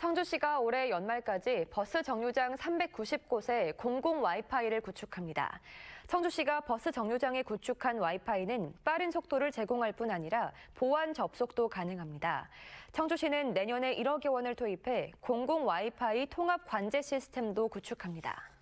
청주시가 올해 연말까지 버스 정류장 390곳에 공공 와이파이를 구축합니다. 청주시가 버스 정류장에 구축한 와이파이는 빠른 속도를 제공할 뿐 아니라 보안 접속도 가능합니다. 청주시는 내년에 1억여 원을 투입해 공공 와이파이 통합 관제 시스템도 구축합니다.